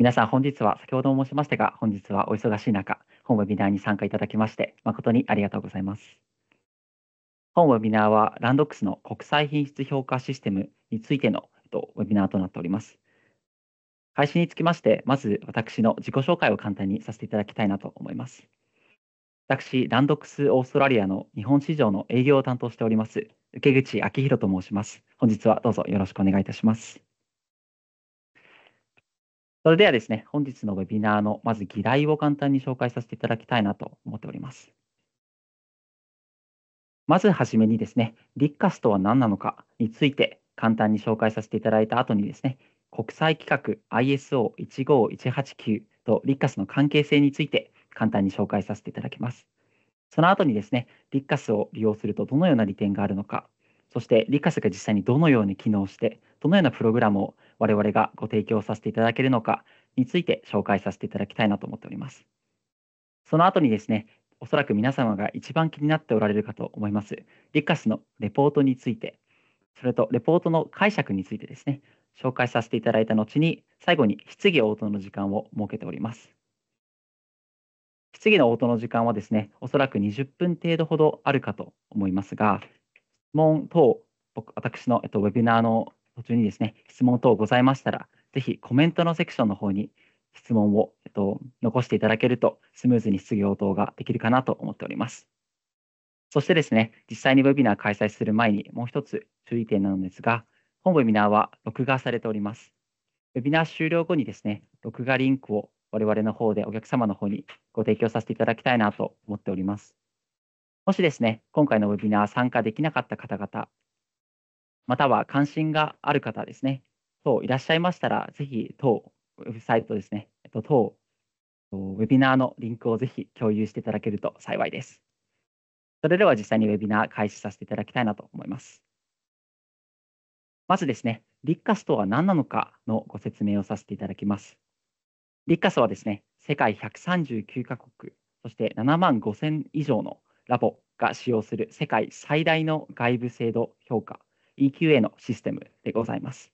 皆さん本日は先ほど申しましたが本日はお忙しい中本ウェビナーに参加いただきまして誠にありがとうございます本ウェビナーはランドックスの国際品質評価システムについてのウェビナーとなっております開始につきましてまず私の自己紹介を簡単にさせていただきたいなと思います私ランドックスオーストラリアの日本市場の営業を担当しております受口昭弘と申します本日はどうぞよろしくお願いいたしますそれではですね、本日のウェビナーのまず議題を簡単に紹介させていただきたいなと思っております。まずはじめにですね、リッカスとは何なのかについて簡単に紹介させていただいた後にですね、国際規格 ISO15189 とリッカスの関係性について簡単に紹介させていただきます。その後にですね、リッカスを利用するとどのような利点があるのかそしてリカスが実際にどのように機能して、どのようなプログラムを我々がご提供させていただけるのかについて紹介させていただきたいなと思っております。その後にですね、おそらく皆様が一番気になっておられるかと思います、リカスのレポートについて、それとレポートの解釈についてですね、紹介させていただいた後に、最後に質疑応答の時間を設けております。質疑の応答の時間はですね、おそらく20分程度ほどあるかと思いますが、問等、僕私の、えっと、ウェビナーの途中にですね、質問等ございましたら、ぜひコメントのセクションの方に質問を、えっと、残していただけると、スムーズに質疑応答ができるかなと思っております。そしてですね、実際にウェビナー開催する前にもう一つ注意点なのですが、本ウェビナーは録画されております。ウェビナー終了後にですね、録画リンクを我々の方でお客様の方にご提供させていただきたいなと思っております。もしですね、今回のウェビナー参加できなかった方々、または関心がある方ですね、ういらっしゃいましたら、ぜひ当ウェブサイトですね、当ウェビナーのリンクをぜひ共有していただけると幸いです。それでは実際にウェビナー開始させていただきたいなと思います。まずですね、リッカスとは何なのかのご説明をさせていただきます。リッカスはですね、世界139カ国、そして7万5000以上のラボが使用する世界最大の外部精度評価 EQA のシステムでございます。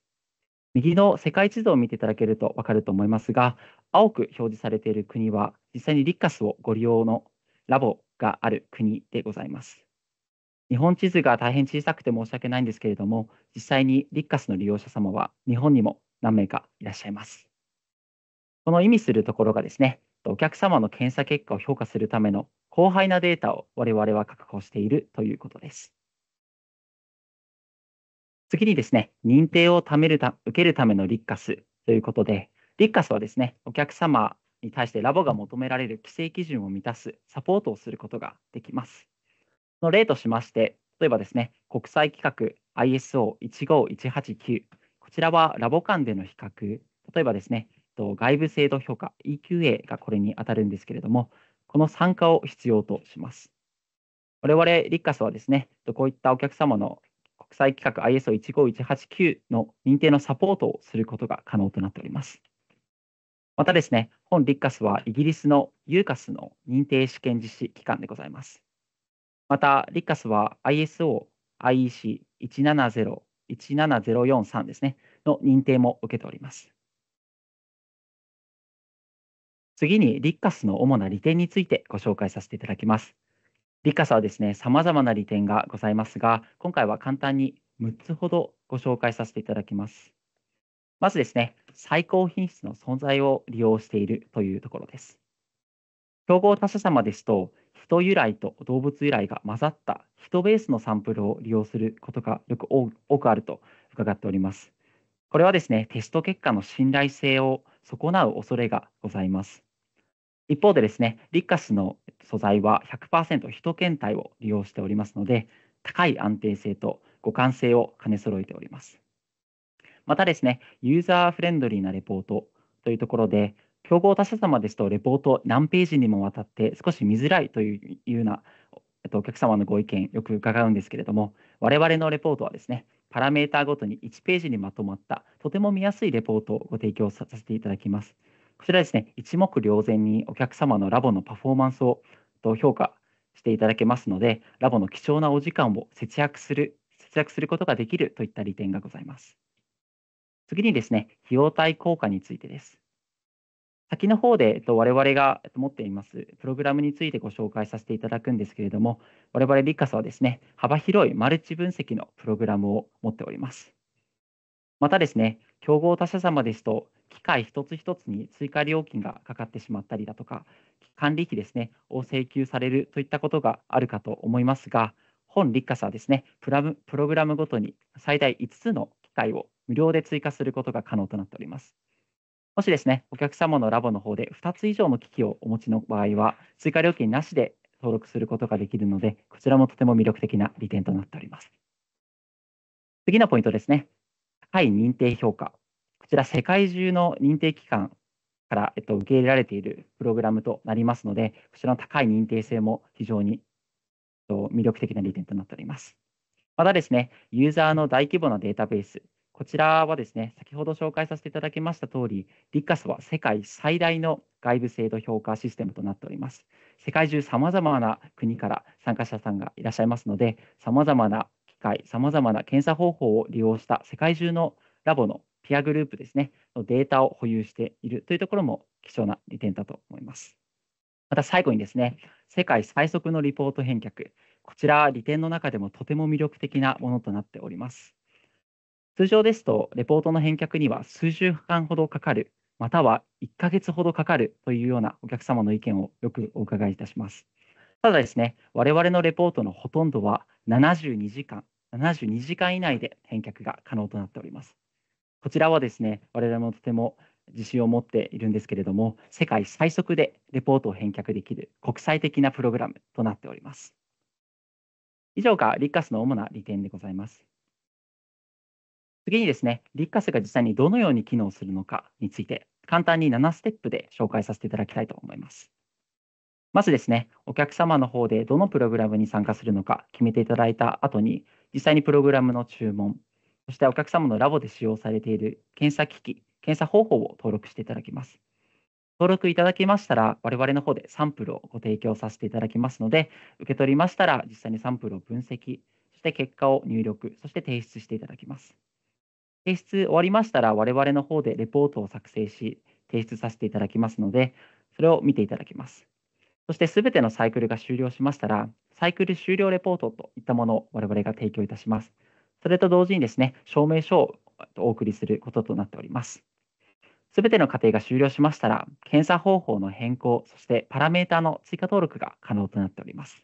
右の世界地図を見ていただけると分かると思いますが、青く表示されている国は実際にリッカスをご利用のラボがある国でございます。日本地図が大変小さくて申し訳ないんですけれども、実際にリッカスの利用者様は日本にも何名かいらっしゃいます。この意味するところがですね、お客様の検査結果を評価するための広範なデータを我々は確保しているということです。次にですね、認定を貯めるた受けるためのリッカスということで、リッカスはですね、お客様に対してラボが求められる規制基準を満たすサポートをすることができます。の例としまして、例えばですね、国際規格 ISO15189、こちらはラボ間での比較、例えばですね、外部制度評価 EQA がこれに当たるんですけれども、この参加を必要とします。我々リッカスはですね、こういったお客様の国際規格 ISO15189 の認定のサポートをすることが可能となっております。またですね、本リッカスはイギリスのユーカスの認定試験実施機関でございます。また、リッカスは ISO、IEC170、17043ですね、の認定も受けております。次にリッカスの主な利点についてご紹介させていただきます。リッカスはですね、様々な利点がございますが、今回は簡単に6つほどご紹介させていただきます。まずですね、最高品質の存在を利用しているというところです。競合他社様ですと、人由来と動物由来が混ざった人ベースのサンプルを利用することがよく多くあると伺っております。これはですね、テスト結果の信頼性を損なう恐れがございます。一方でですね、リッカスの素材は100%人検体を利用しておりますので、高い安定性と互換性を兼ね揃えております。またですね、ユーザーフレンドリーなレポートというところで、競合他社様ですと、レポート何ページにもわたって少し見づらいというような、お客様のご意見、よく伺うんですけれども、我々のレポートはですね、パラメータごとに1ページにまとまった、とても見やすいレポートをご提供させていただきます。こちらですね、一目瞭然にお客様のラボのパフォーマンスを評価していただけますので、ラボの貴重なお時間を節約する、節約することができるといった利点がございます。次にですね、費用対効果についてです。先の方で我々が持っていますプログラムについてご紹介させていただくんですけれども、我々リカスはですね、幅広いマルチ分析のプログラムを持っております。またですね、競合他社様ですと、機械一つ一つに追加料金がかかってしまったりだとか、管理費ですね、を請求されるといったことがあるかと思いますが、本立夏さはですねプラム、プログラムごとに最大5つの機械を無料で追加することが可能となっております。もしですね、お客様のラボの方で2つ以上の機器をお持ちの場合は、追加料金なしで登録することができるので、こちらもとても魅力的な利点となっております。次のポイントですね。高い認定評価こちら世界中の認定機関から、えっと、受け入れられているプログラムとなりますので、こちらの高い認定性も非常に、えっと、魅力的な利点となっております。またですね、ユーザーの大規模なデータベース、こちらはですね、先ほど紹介させていただきました通り、リッカスは世界最大の外部制度評価システムとなっております。世界中さまざまな国から参加者さんがいらっしゃいますので、さまざまな機械、さまざまな検査方法を利用した世界中のラボのピアグループですね、のデータを保有しているというところも貴重な利点だと思います。また最後にですね、世界最速のリポート返却、こちらは利点の中でもとても魅力的なものとなっております。通常ですと、レポートの返却には数週間ほどかかる、または1ヶ月ほどかかるというようなお客様の意見をよくお伺いいたします。ただですね、我々のレポートのほとんどは72時間、72時間以内で返却が可能となっております。こちらはですね、我々もとても自信を持っているんですけれども、世界最速でレポートを返却できる国際的なプログラムとなっております。以上がリッカスの主な利点でございます。次にですね、リッカスが実際にどのように機能するのかについて、簡単に7ステップで紹介させていただきたいと思います。まずですね、お客様の方でどのプログラムに参加するのか決めていただいた後に、実際にプログラムの注文、そしてお客様のラボで使用されている検査機器、検査方法を登録していただきます。登録いただきましたら、我々の方でサンプルをご提供させていただきますので、受け取りましたら、実際にサンプルを分析、そして結果を入力、そして提出していただきます。提出終わりましたら、我々の方でレポートを作成し、提出させていただきますので、それを見ていただきます。そしてすべてのサイクルが終了しましたら、サイクル終了レポートといったものを我々が提供いたします。それと同時にですね、証明書をお送りすることとなっております。すべての過程が終了しましたら、検査方法の変更、そしてパラメータの追加登録が可能となっております。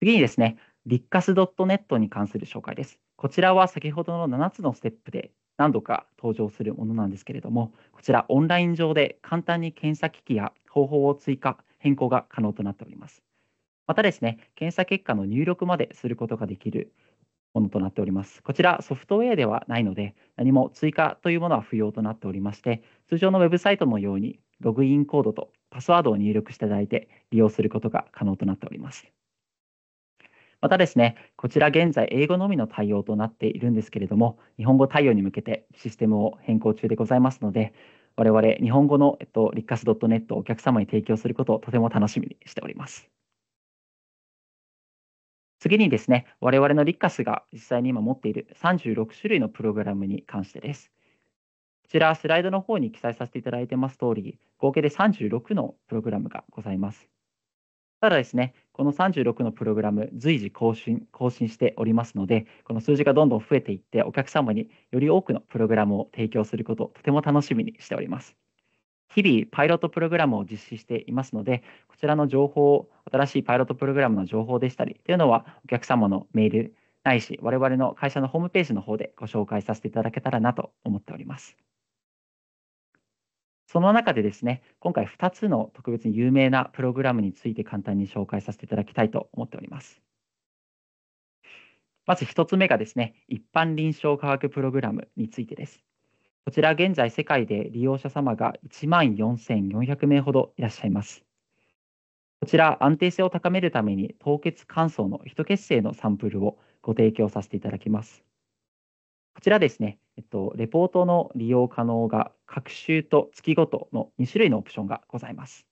次にですね、litcas.net に関する紹介です。こちらは先ほどの7つのステップで何度か登場するものなんですけれども、こちらオンライン上で簡単に検査機器や方法を追加、変更が可能となっております。またですね、検査結果の入力まですることができるものとなっております。こちらソフトウェアではないので、何も追加というものは不要となっておりまして、通常のウェブサイトのようにログインコードとパスワードを入力していただいて利用することが可能となっております。またですね、こちら現在英語のみの対応となっているんですけれども、日本語対応に向けてシステムを変更中でございますので、我々日本語の、えっと、リッカス .net をお客様に提供することをとても楽しみにしております。次にですね、我々のリッカスが実際に今持っている36種類のプログラムに関してです。こちら、スライドの方に記載させていただいてます通り、合計で36のプログラムがございます。ただですね、この36のプログラム、随時更新更新しておりますので、この数字がどんどん増えていって、お客様により多くのプログラムを提供することをとても楽しみにしております。日々パイロットプログラムを実施していますので、こちらの情報、新しいパイロットプログラムの情報でしたりというのは、お客様のメールないし、我々の会社のホームページの方でご紹介させていただけたらなと思っております。その中でですね、今回2つの特別に有名なプログラムについて簡単に紹介させていただきたいと思っております。まず1つ目がですね、一般臨床科学プログラムについてです。こちら現在世界で利用者様が1万4400名ほどいらっしゃいます。こちら安定性を高めるために凍結乾燥の一結成のサンプルをご提供させていただきます。こちらですね、えっと、レポートの利用可能が各週と月ごとの2種類のオプションがございます。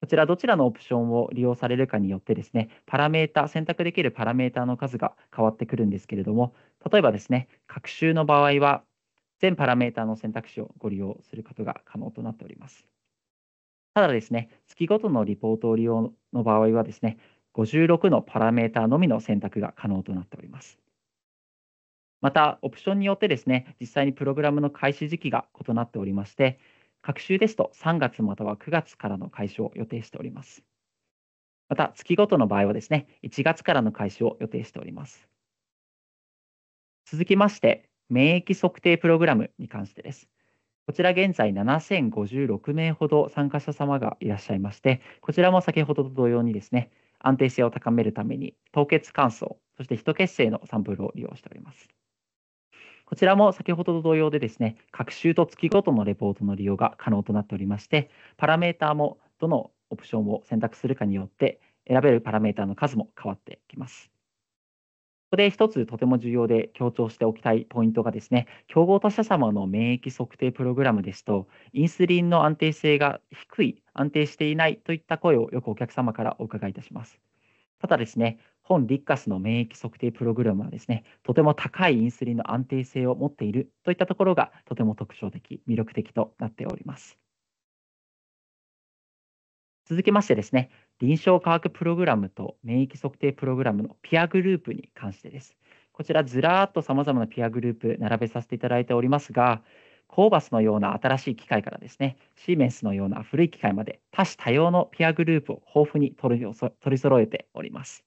こちらどちらのオプションを利用されるかによってですね、パラメータ、選択できるパラメータの数が変わってくるんですけれども、例えばですね、各週の場合は全パラメータの選択肢をご利用することが可能となっております。ただですね、月ごとのリポートを利用の場合はですね、56のパラメータのみの選択が可能となっております。また、オプションによってですね、実際にプログラムの開始時期が異なっておりまして、各週ですと3月または9月からの開始を予定しております。また、月ごとの場合はですね、1月からの開始を予定しております。続きまして、免疫測定プログラムに関してです。こちら現在7056名ほど参加者様がいらっしゃいまして、こちらも先ほどと同様にですね、安定性を高めるために凍結乾燥、そして人血清のサンプルを利用しております。こちらも先ほどと同様でですね、各週と月ごとのレポートの利用が可能となっておりまして、パラメーターもどのオプションを選択するかによって選べるパラメータの数も変わってきます。ここで一つとても重要で強調しておきたいポイントがですね、競合他社様の免疫測定プログラムですと、インスリンの安定性が低い、安定していないといった声をよくお客様からお伺いいたします。ただですね、本リッカスの免疫測定プログラムはですね、とても高いインスリンの安定性を持っているといったところがとても特徴的、魅力的となっております。続きましてですね、臨床科学プログラムと免疫測定プログラムのピアグループに関してです。こちらずらーっとさまざまなピアグループ並べさせていただいておりますが、コーバスのような新しい機械からですね、シーメンスのような古い機械まで多種多様のピアグループを豊富に取り取り揃えております。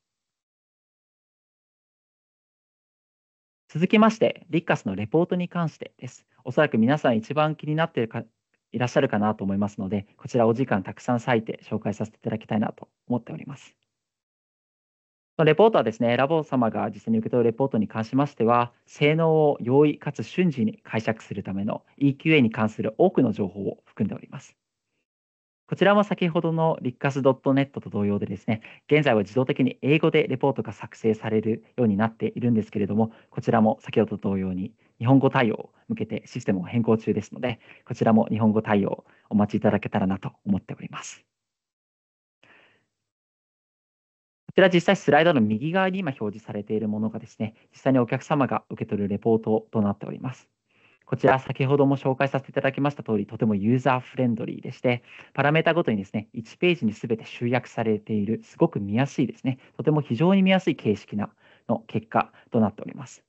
続きまして、リッカスのレポートに関してです。おそらく皆さん一番気になっているいらっしゃるかなと思いますので、こちらお時間たくさん割いて紹介させていただきたいなと思っております。レポートはですね、ラボ様が実際に受け取るレポートに関しましては、性能を容易かつ瞬時に解釈するための EQA に関する多くの情報を含んでおります。こちらも先ほどの l i スドット n e t と同様でですね、現在は自動的に英語でレポートが作成されるようになっているんですけれども、こちらも先ほどと同様に日本語対応を向けてシステムを変更中ですので、こちらも日本語対応お待ちいただけたらなと思っております。こちら実際スライドの右側に今表示されているものがですね、実際にお客様が受け取るレポートとなっております。こちら先ほども紹介させていただきました通り、とてもユーザーフレンドリーでして、パラメータごとにですね、1ページにすべて集約されている、すごく見やすいですね、とても非常に見やすい形式なの結果となっております。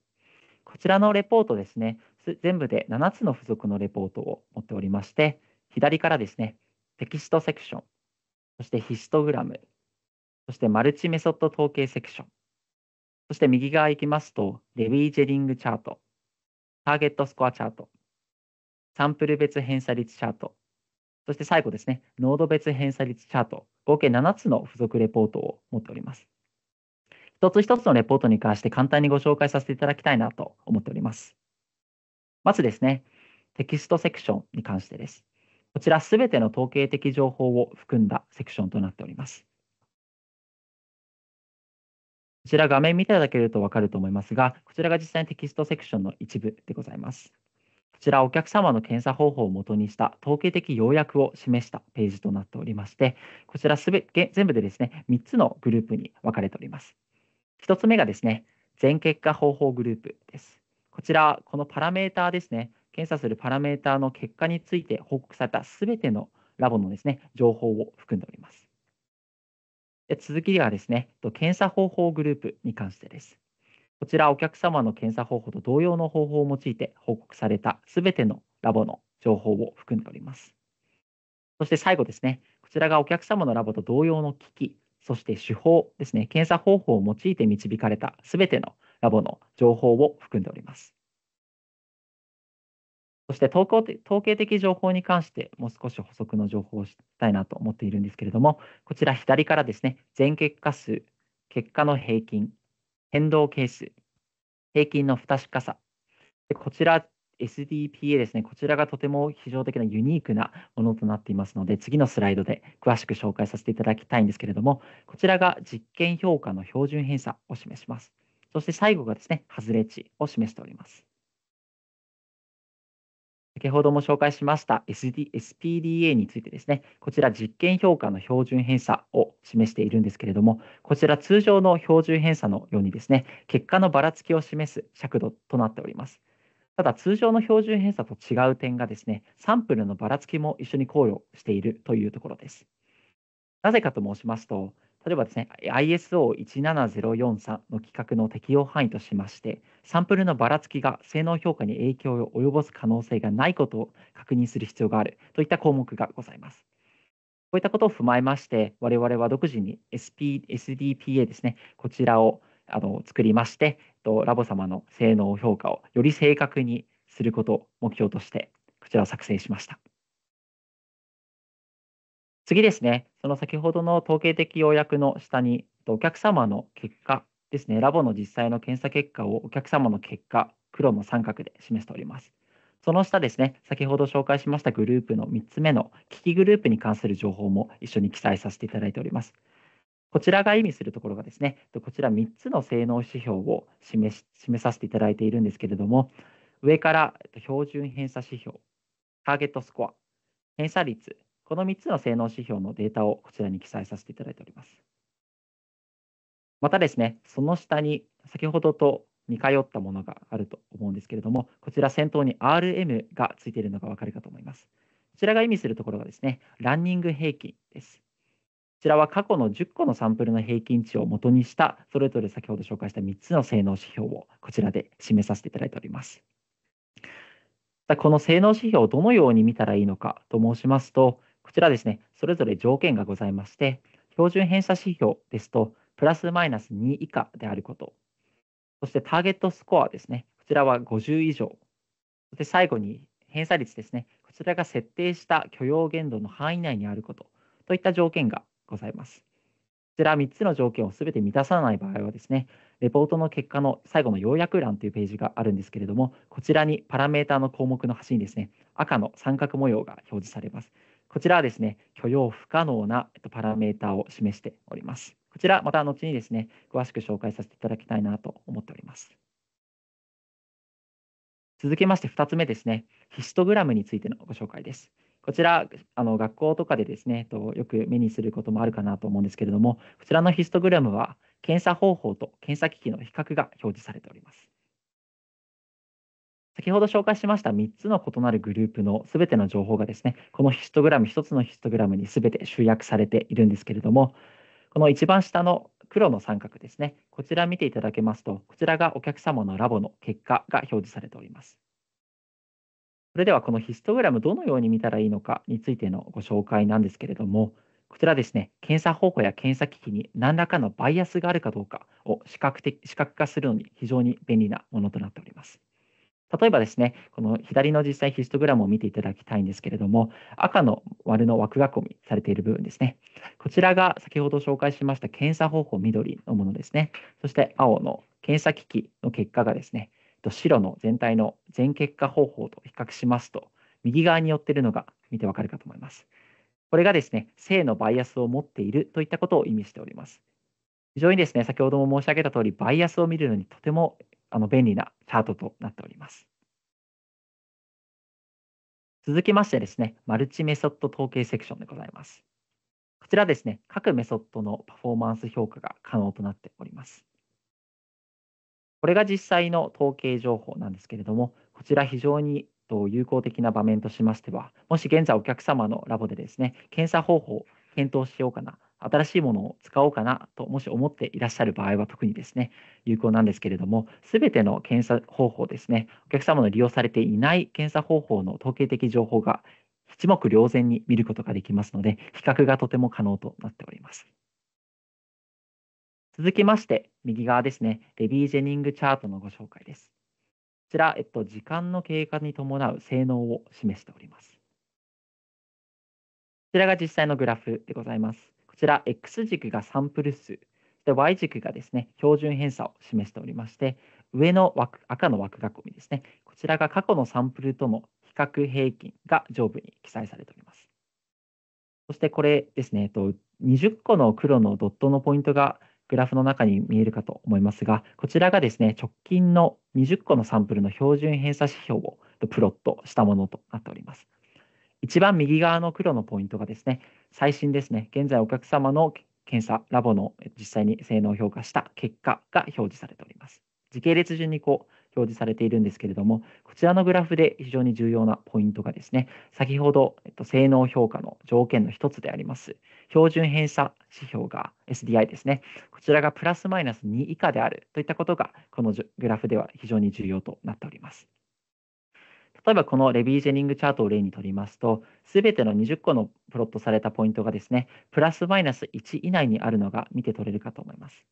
こちらのレポートですね、全部で7つの付属のレポートを持っておりまして、左からですね、テキストセクション、そしてヒストグラム、そしてマルチメソッド統計セクション、そして右側行きますと、レビージェリングチャート、ターゲットスコアチャート、サンプル別偏差率チャート、そして最後ですね、ノード別偏差率チャート、合計7つの付属レポートを持っております。一つ一つのレポートに関して簡単にご紹介させていただきたいなと思っております。まずですね、テキストセクションに関してです。こちらすべての統計的情報を含んだセクションとなっております。こちら画面見ていただけるとわかると思いますが、こちらが実際にテキストセクションの一部でございます。こちらお客様の検査方法をもとにした統計的要約を示したページとなっておりまして、こちらすべ全部でですね、3つのグループに分かれております。1つ目がですね、全結果方法グループです。こちら、このパラメーターですね、検査するパラメーターの結果について報告されたすべてのラボのですね、情報を含んでおります。続きではですね、検査方法グループに関してです。こちら、お客様の検査方法と同様の方法を用いて報告されたすべてのラボの情報を含んでおります。そして最後ですね、こちらがお客様のラボと同様の機器、そして手法ですね、検査方法を用いて導かれたすべてのラボの情報を含んでおります。そして統計的情報に関してもう少し補足の情報をしたいなと思っているんですけれども、こちら左からですね、全結果数、結果の平均、変動係数、平均の不確かさ、こちら SDPA ですね、こちらがとても非常的なユニークなものとなっていますので、次のスライドで詳しく紹介させていただきたいんですけれども、こちらが実験評価の標準偏差を示します。そして最後がですね、外れ値を示しております。先ほども紹介しました SD SPDA についてですね、こちら実験評価の標準偏差を示しているんですけれども、こちら通常の標準偏差のようにですね、結果のばらつきを示す尺度となっております。ただ通常の標準偏差と違う点がですね、サンプルのばらつきも一緒に考慮しているというところです。なぜかと申しますと、例えばですね、ISO17043 の規格の適用範囲としまして、サンプルのばらつきが性能評価に影響を及ぼす可能性がないことを確認する必要があるといった項目がございます。こういったことを踏まえまして、我々は独自に SP SDPA ですね、こちらをあの作りまして、ラボ様の性能評価をより正確にすることを目標として、こちらを作成しました。次ですね、その先ほどの統計的要約の下に、お客様の結果ですね、ラボの実際の検査結果をお客様の結果、黒の三角で示しております。その下ですね、先ほど紹介しましたグループの3つ目の危機グループに関する情報も一緒に記載させていただいております。こちらが意味するところがですね、こちら3つの性能指標を示し示させていただいているんですけれども、上から標準偏差指標、ターゲットスコア、偏差率、この3つの性能指標のデータをこちらに記載させていただいております。またですね、その下に先ほどと似通ったものがあると思うんですけれども、こちら先頭に RM がついているのがわかるかと思います。こちらが意味するところがですね、ランニング平均です。こちらは過去の10個のサンプルの平均値を元にした、それぞれ先ほど紹介した3つの性能指標をこちらで示させていただいております。この性能指標をどのように見たらいいのかと申しますと、こちらですね、それぞれ条件がございまして、標準偏差指標ですと、プラスマイナス2以下であること、そしてターゲットスコアですね、こちらは50以上、そして最後に偏差率ですね、こちらが設定した許容限度の範囲内にあることといった条件がございます。こちら3つの条件を全て満たさない場合はですね、レポートの結果の最後の要約欄というページがあるんですけれども、こちらにパラメータの項目の端にですね、赤の三角模様が表示されます。こちらはですね、許容不可能なパラメータを示しております。こちら、また後にですね、詳しく紹介させていただきたいなと思っております。続きまして2つ目ですね、ヒストグラムについてのご紹介です。こちら、あの学校とかでですねと、よく目にすることもあるかなと思うんですけれども、こちらのヒストグラムは、検査方法と検査機器の比較が表示されております。先ほど紹介しました3つの異なるグループのすべての情報がですね、このヒストグラム、1つのヒストグラムにすべて集約されているんですけれども、この一番下の黒の三角ですね、こちら見ていただけますと、こちらがお客様のラボの結果が表示されております。それではこのヒストグラム、どのように見たらいいのかについてのご紹介なんですけれども、こちらですね、検査方法や検査機器に何らかのバイアスがあるかどうかを視覚的視覚化するのに非常に便利なものとなっております。例えばですね、この左の実際ヒストグラムを見ていただきたいんですけれども、赤の丸の枠囲みされている部分ですね。こちらが先ほど紹介しました検査方法緑のものですね。そして青の検査機器の結果がですね、白の全体の全結果方法と比較しますと、右側に寄っているのが見てわかるかと思います。これがですね、性のバイアスを持っているといったことを意味しております。非常にですね、先ほども申し上げた通り、バイアスを見るのにとてもあの便利なチャートとなっております。続きましてですね、マルチメソッド統計セクションでございます。こちらですね、各メソッドのパフォーマンス評価が可能となっております。これが実際の統計情報なんですけれども、こちら非常に有効的な場面としましては、もし現在お客様のラボでですね、検査方法を検討しようかな新しいものを使おうかなともし思っていらっしゃる場合は特にですね、有効なんですけれども、すべての検査方法ですね、お客様の利用されていない検査方法の統計的情報が一目瞭然に見ることができますので、比較がとても可能となっております。続きまして、右側ですね、レビージェニングチャートのご紹介です。こちら、えっと、時間の経過に伴う性能を示しております。こちらが実際のグラフでございます。こちら X 軸がサンプル数、で Y 軸がですね、標準偏差を示しておりまして、上の枠赤の枠囲みですね、こちらが過去のサンプルとの比較平均が上部に記載されております。そしてこれですね、20個の黒のドットのポイントがグラフの中に見えるかと思いますが、こちらがですね、直近の20個のサンプルの標準偏差指標をプロットしたものとなっております。一番右側の黒のポイントがですね、最新ですね、現在お客様の検査、ラボの実際に性能評価した結果が表示されております。時系列順にこう表示されているんですけれども、こちらのグラフで非常に重要なポイントがですね、先ほど、えっと、性能評価の条件の一つであります、標準偏差指標が SDI ですね、こちらがプラスマイナス2以下であるといったことが、このグラフでは非常に重要となっております。例えばこのレビージェニングチャートを例にとりますと、すべての20個のプロットされたポイントがですね、プラスマイナス1以内にあるのが見て取れるかと思います。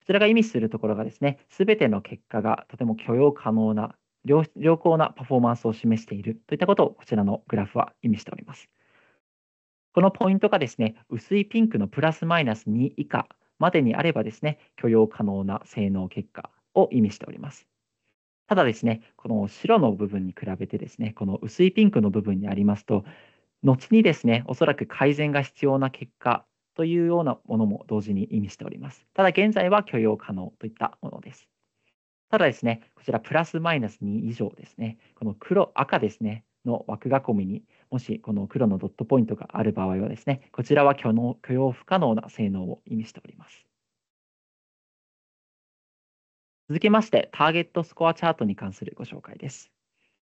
こちらが意味するところがですね、すべての結果がとても許容可能な良、良好なパフォーマンスを示しているといったことをこちらのグラフは意味しております。このポイントがですね、薄いピンクのプラスマイナス2以下までにあればですね、許容可能な性能結果を意味しております。ただですね、この白の部分に比べてですね、この薄いピンクの部分にありますと、後にですね、おそらく改善が必要な結果というようなものも同時に意味しております。ただ現在は許容可能といったものです。ただですね、こちらプラスマイナス2以上ですね、この黒、赤ですね、の枠囲みにもしこの黒のドットポイントがある場合はですね、こちらは許容不可能な性能を意味しております。続きまして、ターゲットスコアチャートに関するご紹介です。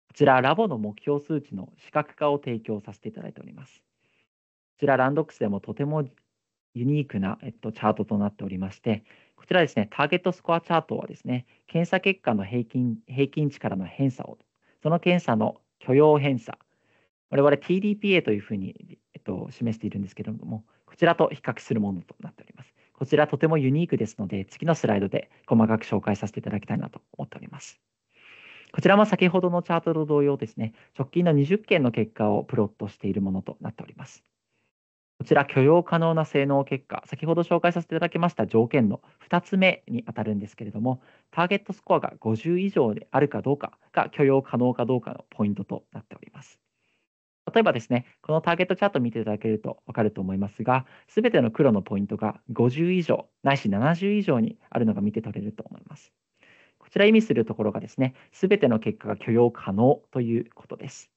こちら、ラボの目標数値の視覚化を提供させていただいております。こちら、ランドックスでもとてもユニークな、えっと、チャートとなっておりまして、こちらですね、ターゲットスコアチャートはですね、検査結果の平均平均値からの偏差を、その検査の許容偏差、我々 TDPA というふうに、えっと、示しているんですけれども、こちらと比較するものとなっております。こちらとてもユニークですので、次のスライドで細かく紹介させていただきたいなと思っております。こちらも先ほどのチャートと同様ですね、直近の20件の結果をプロットしているものとなっております。こちら許容可能な性能結果、先ほど紹介させていただきました条件の2つ目に当たるんですけれども、ターゲットスコアが50以上であるかどうかが許容可能かどうかのポイントとなっております。例えばですね、このターゲットチャート見ていただけると分かると思いますが、すべての黒のポイントが50以上、ないし70以上にあるのが見て取れると思います。こちら意味するところがですね、すべての結果が許容可能ということです。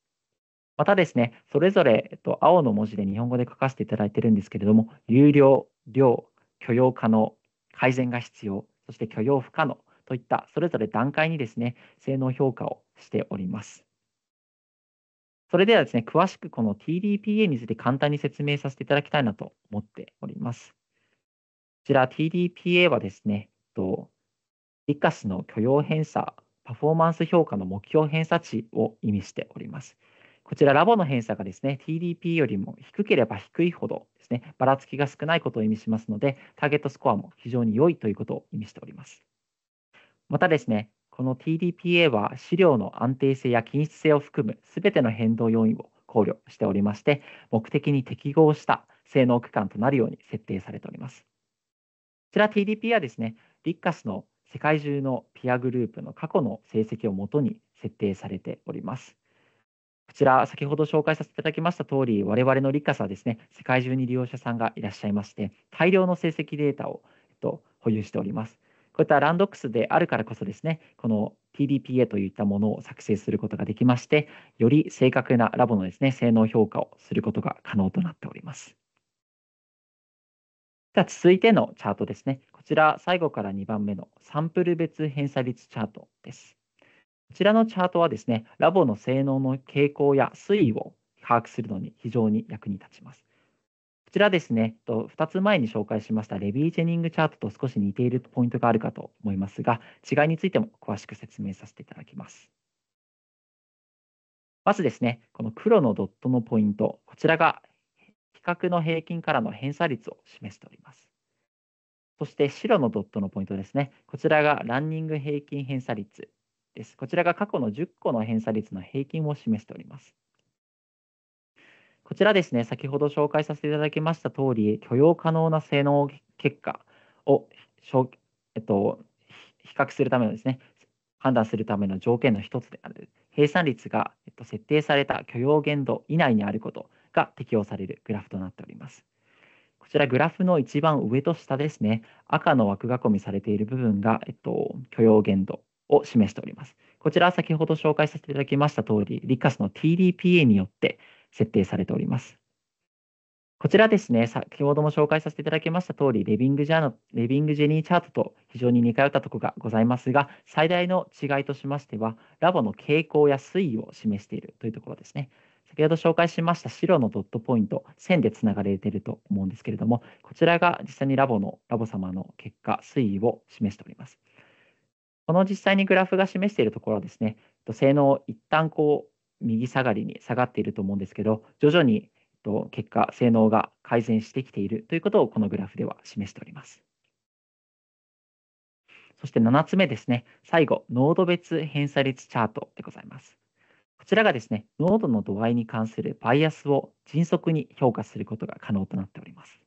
またですね、それぞれ、えっと、青の文字で日本語で書かせていただいてるんですけれども、有料、量、許容可能、改善が必要、そして許容不可能といった、それぞれ段階にですね、性能評価をしております。それではですね、詳しくこの TDPA について簡単に説明させていただきたいなと思っております。こちら TDPA はですね、リカスの許容偏差、パフォーマンス評価の目標偏差値を意味しております。こちらラボの偏差がですね、TDP よりも低ければ低いほどですね、ばらつきが少ないことを意味しますので、ターゲットスコアも非常に良いということを意味しております。またですね、この TDPA は資料の安定性や均質性を含む全ての変動要因を考慮しておりまして、目的に適合した性能区間となるように設定されております。こちら TDP はですね、リッカスの世界中のピアグループの過去の成績をもとに設定されております。こちら、先ほど紹介させていただきました通り、我々のリッカスはですね、世界中に利用者さんがいらっしゃいまして、大量の成績データを、えっと、保有しております。こういったランドックスであるからこそですね、この TDPA といったものを作成することができまして、より正確なラボのですね、性能評価をすることが可能となっております。では続いてのチャートですね。こちら、最後から2番目のサンプル別偏差率チャートです。こちらのチャートはですね、ラボの性能の傾向や推移を把握するのに非常に役に立ちます。こちらですね、2つ前に紹介しましたレビージェニングチャートと少し似ているポイントがあるかと思いますが、違いについても詳しく説明させていただきます。まずですね、この黒のドットのポイント、こちらが比較の平均からの偏差率を示しております。そして白のドットのポイントですね、こちらがランニング平均偏差率です。こちらが過去の10個の偏差率の平均を示しております。こちらですね、先ほど紹介させていただきました通り、許容可能な性能結果を、えっと、比較するためのですね、判断するための条件の一つである、計算率が、えっと、設定された許容限度以内にあることが適用されるグラフとなっております。こちらグラフの一番上と下ですね、赤の枠囲みされている部分が、えっと、許容限度を示しております。こちらは先ほど紹介させていただきました通り、リカスの TDPA によって設定されております。こちらですね、先ほども紹介させていただきました通り、レビングジャーレビングジェニーチャートと非常に似通ったところがございますが、最大の違いとしましては、ラボの傾向や推移を示しているというところですね。先ほど紹介しました白のドットポイント、線でつながれていると思うんですけれども、こちらが実際にラボの、ラボ様の結果、推移を示しております。この実際にグラフが示しているところはですね、性能を一旦こう右下がりに下がっていると思うんですけど、徐々に結果、性能が改善してきているということを、このグラフでは示しております。そして7つ目ですね、最後、濃度別偏差率チャートでございます。こちらがですね、濃度の度合いに関するバイアスを迅速に評価することが可能となっております。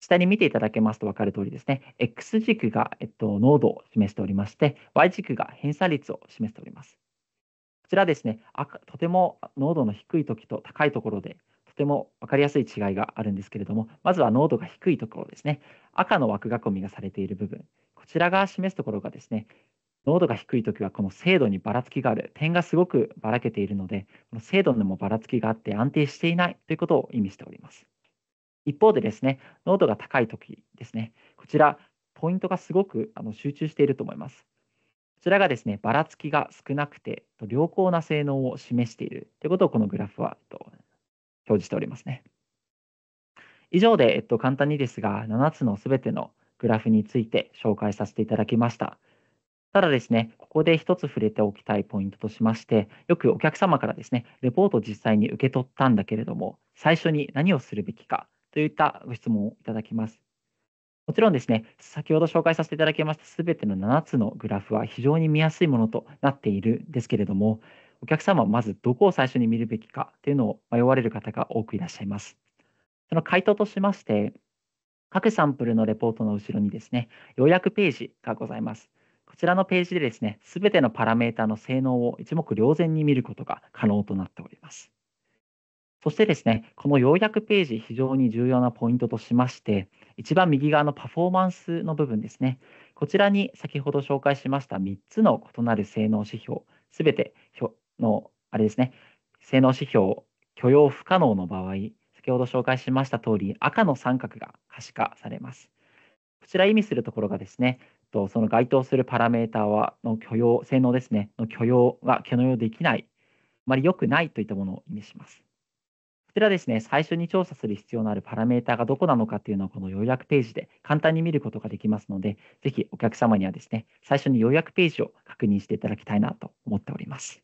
下に見ていただけますと分かる通りですね、X 軸が、えっと、濃度を示しておりまして、Y 軸が偏差率を示しております。ちらですね、とても濃度の低い時と高いところで、とても分かりやすい違いがあるんですけれども、まずは濃度が低いところですね、赤の枠囲みがされている部分、こちらが示すところがですね、濃度が低いときはこの精度にばらつきがある、点がすごくばらけているので、この精度にもばらつきがあって安定していないということを意味しております。一方でですね、濃度が高いときですね、こちら、ポイントがすごくあの集中していると思います。ちらがですね、ばらつきが少なくて、良好な性能を示しているということを、このグラフは表示しておりますね。以上で、えっと、簡単にですが、7つのすべてのグラフについて紹介させていただきました。ただですね、ここで一つ触れておきたいポイントとしまして、よくお客様からですね、レポートを実際に受け取ったんだけれども、最初に何をするべきかといったご質問をいただきます。もちろんですね、先ほど紹介させていただきましたすべての7つのグラフは非常に見やすいものとなっているんですけれども、お客様はまずどこを最初に見るべきかというのを迷われる方が多くいらっしゃいます。その回答としまして、各サンプルのレポートの後ろにですね、要約ページがございます。こちらのページでですね、すべてのパラメータの性能を一目瞭然に見ることが可能となっております。そしてですね、この要約ページ、非常に重要なポイントとしまして、一番右側のパフォーマンスの部分ですね。こちらに先ほど紹介しました3つの異なる性能指標、すべての、あれですね、性能指標許容不可能の場合、先ほど紹介しました通り、赤の三角が可視化されます。こちら意味するところがですね、その該当するパラメータはの許容、性能ですね、の許容が許容できない、あまり良くないといったものを意味します。ちらですね、最初に調査する必要のあるパラメータがどこなのかっていうのは、この予約ページで簡単に見ることができますので、ぜひお客様にはですね、最初に予約ページを確認していただきたいなと思っております。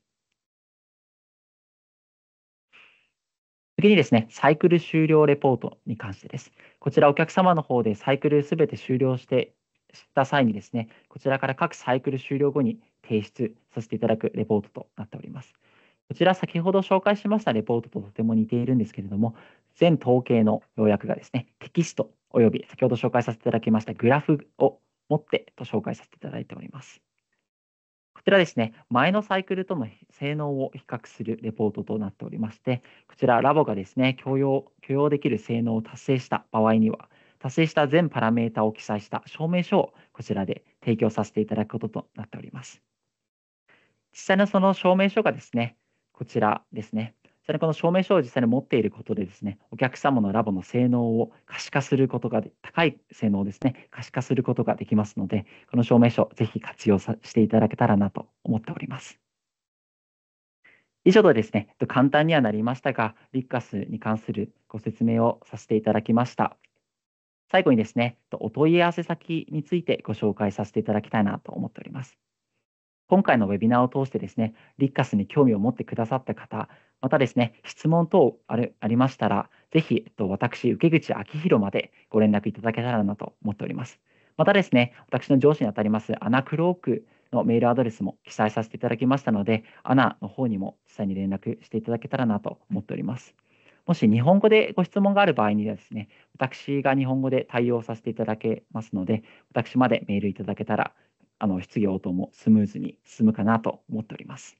次にですね、サイクル終了レポートに関してです。こちらお客様の方でサイクルすべて終了してした際にですね、こちらから各サイクル終了後に提出させていただくレポートとなっております。こちら先ほど紹介しましたレポートととても似ているんですけれども、全統計の要約がですね、テキストおよび先ほど紹介させていただきましたグラフを持ってと紹介させていただいております。こちらですね、前のサイクルとの性能を比較するレポートとなっておりまして、こちらラボがですね、許容許容できる性能を達成した場合には、達成した全パラメータを記載した証明書をこちらで提供させていただくこととなっております。実際のその証明書がですね、こちらですね。そにこの証明書を実際に持っていることでですね、お客様のラボの性能を可視化することがで、高い性能をですね、可視化することができますので、この証明書、ぜひ活用さしていただけたらなと思っております。以上でですね、簡単にはなりましたが、リッカスに関するご説明をさせていただきました。最後にですね、お問い合わせ先についてご紹介させていただきたいなと思っております。今回のウェビナーを通してですね、リッカスに興味を持ってくださった方、またですね、質問等ありましたら、ぜひ、えっと、私、受口明宏までご連絡いただけたらなと思っております。またですね、私の上司にあたります、アナクロークのメールアドレスも記載させていただきましたので、アナの方にも実際に連絡していただけたらなと思っております。もし日本語でご質問がある場合にはですね、私が日本語で対応させていただけますので、私までメールいただけたらあの質疑応答もスムーズに進むかなと思っております。